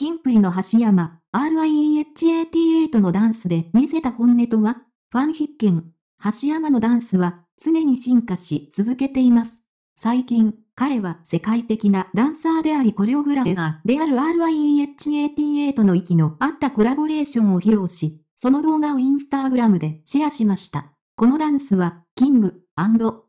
キンプリの橋山、RIEHAT8 のダンスで見せた本音とは、ファン必見。橋山のダンスは常に進化し続けています。最近、彼は世界的なダンサーでありコレオグラファーである RIEHAT8 の息の合ったコラボレーションを披露し、その動画をインスタグラムでシェアしました。このダンスは、キング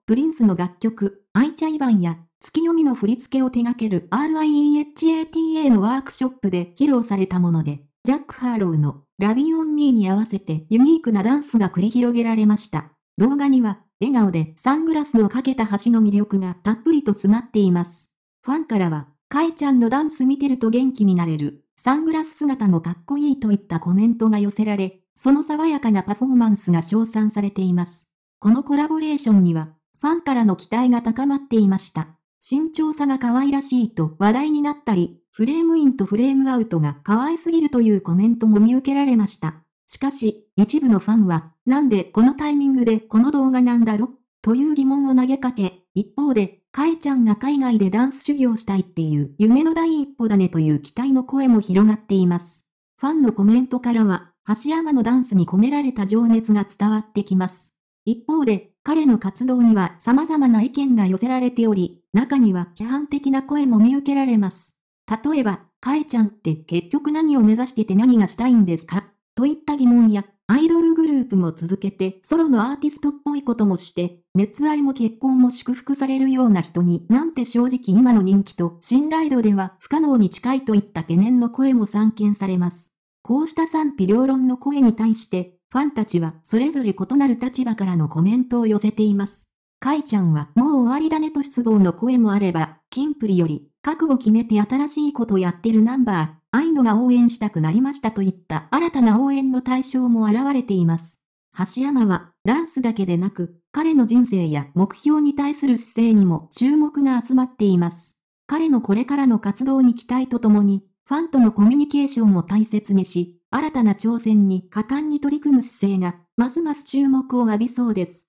プリンスの楽曲、アイチャイバンや月読みの振り付けを手掛ける RIEHATA のワークショップで披露されたもので、ジャック・ハーローのラビオン・ミーに合わせてユニークなダンスが繰り広げられました。動画には、笑顔でサングラスをかけた橋の魅力がたっぷりと詰まっています。ファンからは、カイちゃんのダンス見てると元気になれる、サングラス姿もかっこいいといったコメントが寄せられ、その爽やかなパフォーマンスが称賛されています。このコラボレーションには、ファンからの期待が高まっていました。身長差が可愛らしいと話題になったり、フレームインとフレームアウトが可愛すぎるというコメントも見受けられました。しかし、一部のファンは、なんでこのタイミングでこの動画なんだろという疑問を投げかけ、一方で、かえちゃんが海外でダンス修行したいっていう夢の第一歩だねという期待の声も広がっています。ファンのコメントからは、橋山のダンスに込められた情熱が伝わってきます。一方で、彼の活動には様々な意見が寄せられており、中には批判的な声も見受けられます。例えば、かえちゃんって結局何を目指してて何がしたいんですかといった疑問や、アイドルグループも続けてソロのアーティストっぽいこともして、熱愛も結婚も祝福されるような人になんて正直今の人気と信頼度では不可能に近いといった懸念の声も散見されます。こうした賛否両論の声に対して、ファンたちはそれぞれ異なる立場からのコメントを寄せています。カイちゃんはもう終わりだねと失望の声もあれば、キンプリより、覚悟決めて新しいことやってるナンバー、愛のが応援したくなりましたといった新たな応援の対象も現れています。橋山は、ダンスだけでなく、彼の人生や目標に対する姿勢にも注目が集まっています。彼のこれからの活動に期待とともに、ファンとのコミュニケーションを大切にし、新たな挑戦に果敢に取り組む姿勢が、ますます注目を浴びそうです。